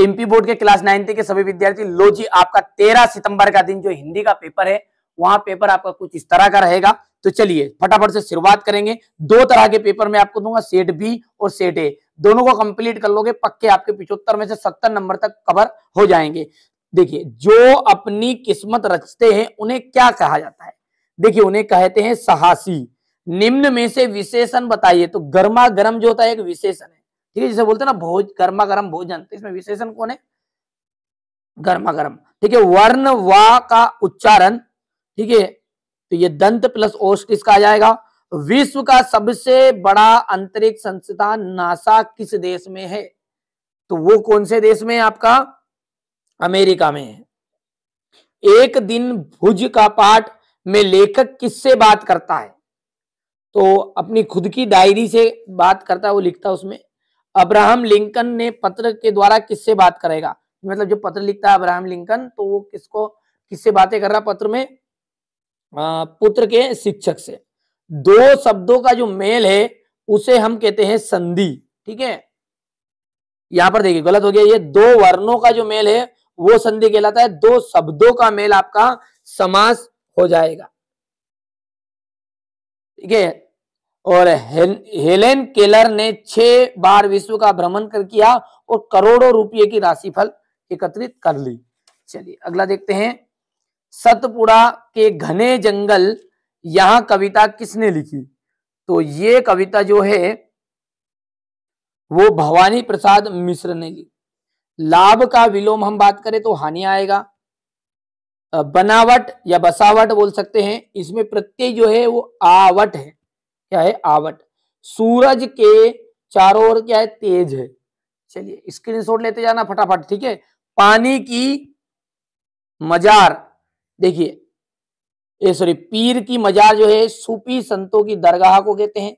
MP board के class ninth के सभी विद्यार्थी लो जी आपका तेरह सितंबर का दिन जो हिंदी का पेपर है वहां पेपर आपका कुछ इस तरह का रहेगा तो चलिए फटाफट से शुरुआत करेंगे दो तरह के पेपर में आपको दूंगा सेट बी और सेट ए दोनों को कंप्लीट कर लोगे पक्के आपके पिछहत्तर में से सत्तर नंबर तक कवर हो जाएंगे देखिए जो अपनी किस्मत रचते हैं उन्हें क्या कहा जाता है देखिए उन्हें कहते हैं साहसी निम्न में से विशेषण बताइए तो गर्मा गर्म जो होता है एक विशेषण है ठीक है जिसे बोलते हैं ना भोज गर्मा गर्म भोजन तो इसमें विशेषण कौन है गर्मा गर्म ठीक है वर्ण वा का उच्चारण ठीक है तो ये दंत प्लस ओष किसका आ जाएगा विश्व का सबसे बड़ा अंतरिक्ष संस्थान नासा किस देश में है तो वो कौन से देश में है आपका अमेरिका में है एक दिन भुज का पाठ में लेखक किससे बात करता है तो अपनी खुद की डायरी से बात करता है वो लिखता है उसमें अब्राहम लिंकन ने पत्र के द्वारा किससे बात करेगा मतलब जो पत्र लिखता है अब्राहम लिंकन तो वो किसको किससे बातें कर रहा पत्र में आ, पुत्र के शिक्षक से दो शब्दों का जो मेल है उसे हम कहते हैं संधि ठीक है यहां पर देखिए गलत हो गया ये दो वर्णों का जो मेल है वो संधि कहलाता है दो शब्दों का मेल आपका समास हो जाएगा ठीक है और हेल, हेलेन केलर ने छह बार विश्व का भ्रमण कर किया और करोड़ों रुपये की राशिफल एकत्रित कर ली चलिए अगला देखते हैं सतपुड़ा के घने जंगल यहां कविता किसने लिखी तो ये कविता जो है वो भवानी प्रसाद मिश्र ने ली लाभ का विलोम हम बात करें तो हानि आएगा बनावट या बसावट बोल सकते हैं इसमें प्रत्यय जो है वो आवट है क्या है आवट सूरज के चारों ओर क्या है तेज है चलिए स्क्रीनशॉट लेते जाना फटाफट ठीक है पानी की मजार देखिए ये सॉरी पीर की मजार जो है सूपी संतों की दरगाह को कहते हैं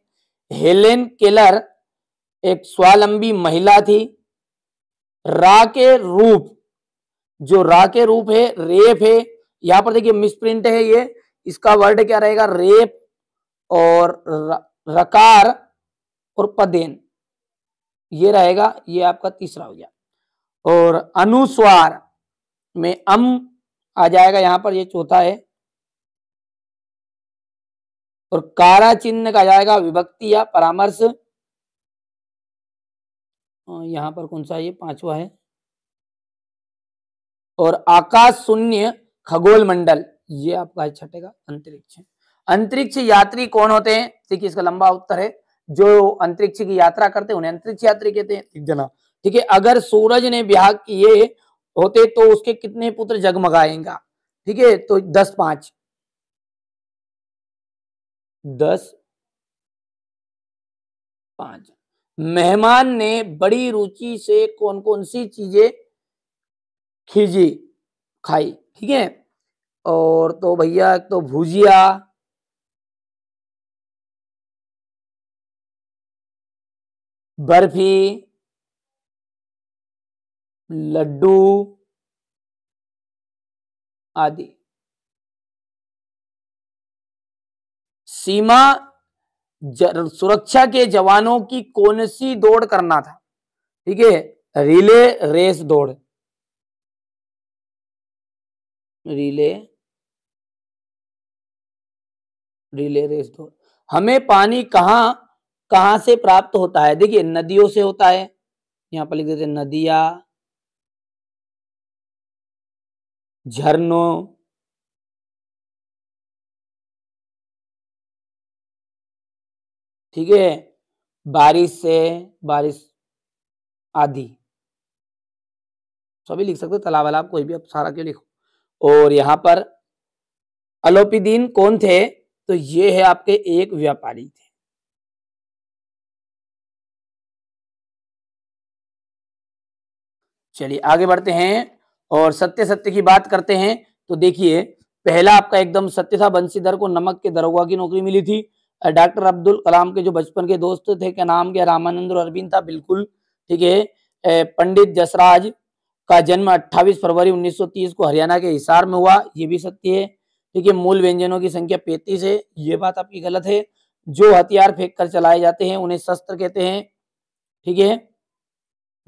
हेलेन केलर एक स्वालंबी महिला थी रा के रूप जो रा के रूप है रेप है यहां पर देखिए मिसप्रिंट है ये इसका वर्ड क्या रहेगा रेप और रकार और पदेन ये रहेगा ये आपका तीसरा हो गया और अनुस्वार में अम आ जाएगा यहां पर ये चौथा है और कारा चिन्ह का जाएगा विभक्ति या परामर्श यहां पर कौन सा ये पांचवा है और आकाश शून्य खगोल मंडल ये आपका है छठेगा अंतरिक्ष अंतरिक्ष यात्री कौन होते हैं देखिए इसका लंबा उत्तर है जो अंतरिक्ष की यात्रा करते हैं उन्हें अंतरिक्ष यात्री कहते हैं जना ठीक है अगर सूरज ने ब्याह किए होते तो उसके कितने पुत्र जगमगाएगा ठीक है तो दस पांच दस पांच मेहमान ने बड़ी रुचि से कौन कौन सी चीजें खींची खाई ठीक है और तो भैया तो भुजिया बर्फी लड्डू आदि सीमा सुरक्षा के जवानों की कौन सी दौड़ करना था ठीक है रिले रेस दौड़ रिले रिले रेस दौड़ हमें पानी कहां कहाँ से प्राप्त होता है देखिए नदियों से होता है यहाँ पर लिख देते हैं नदिया झरनों ठीक है बारिश से बारिश आदि सभी लिख सकते तालाब वालाब कोई भी अब सारा क्यों लिखो और यहाँ पर अलोपीदीन कौन थे तो ये है आपके एक व्यापारी थे चलिए आगे बढ़ते हैं और सत्य सत्य की बात करते हैं तो देखिए पहला आपका एकदम सत्य था बंसीधर को नमक के दरोगा की नौकरी मिली थी डॉक्टर अब्दुल कलाम के जो बचपन के दोस्त थे क्या नाम क्या रामानंद और अरविंद था बिल्कुल ठीक है पंडित जसराज का जन्म 28 फरवरी 1930 को हरियाणा के हिसार में हुआ ये भी सत्य है ठीक है मूल व्यंजनों की संख्या पैंतीस है ये बात आपकी गलत है जो हथियार फेंक कर चलाए जाते हैं उन्हें शस्त्र कहते हैं ठीक है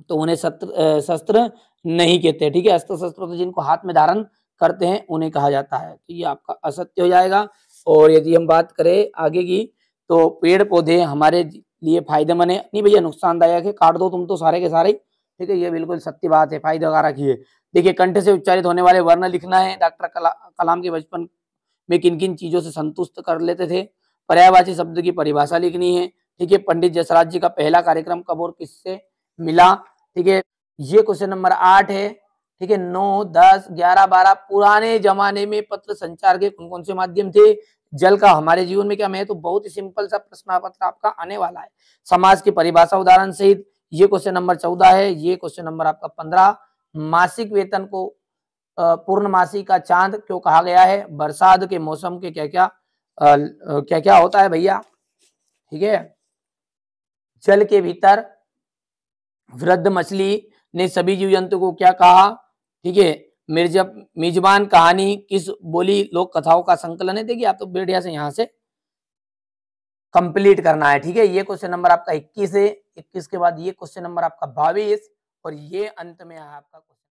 तो उन्हें शस्त्र शस्त्र नहीं कहते ठीक है अस्त्र शस्त्र तो जिनको हाथ में धारण करते हैं उन्हें कहा जाता है तो ये आपका असत्य हो जाएगा और यदि हम बात करें आगे की तो पेड़ पौधे हमारे लिए फायदेमंद है नहीं भैया नुकसानदायक है काट दो तुम तो सारे के सारे ठीक है ये बिल्कुल सत्य बात है फायदा ही है है कंठ से उच्चारित होने वाले वर्ण लिखना है डॉक्टर कला, कलाम के बचपन में किन किन चीजों से संतुष्ट कर लेते थे पर्यायवाची शब्द की परिभाषा लिखनी है ठीक है पंडित जसराज जी का पहला कार्यक्रम कब और किससे मिला ठीक है ये क्वेश्चन नंबर आठ है ठीक है नौ दस ग्यारह बारह पुराने जमाने में पत्र संचार के कौन कौन से माध्यम थे जल का हमारे जीवन में क्या महत्व तो बहुत ही सिंपल सा प्रश्न पत्र आपका आने वाला है समाज की परिभाषा उदाहरण सहित ये क्वेश्चन नंबर चौदह है ये क्वेश्चन नंबर आपका पंद्रह मासिक वेतन को पूर्ण मासिक का चांद क्यों कहा गया है बरसात के मौसम के क्या क्या क्या क्या होता है भैया ठीक है जल के भीतर वृद्ध मछली ने सभी जीव जंतु को क्या कहा ठीक है मिर्जा मिजबान कहानी किस बोली लोक कथाओं का संकलन है देखिए आप तो बढ़िया से यहाँ से कंप्लीट करना है ठीक है ये क्वेश्चन नंबर आपका 21 है 21 के बाद ये क्वेश्चन नंबर आपका बाईस और ये अंत में है आपका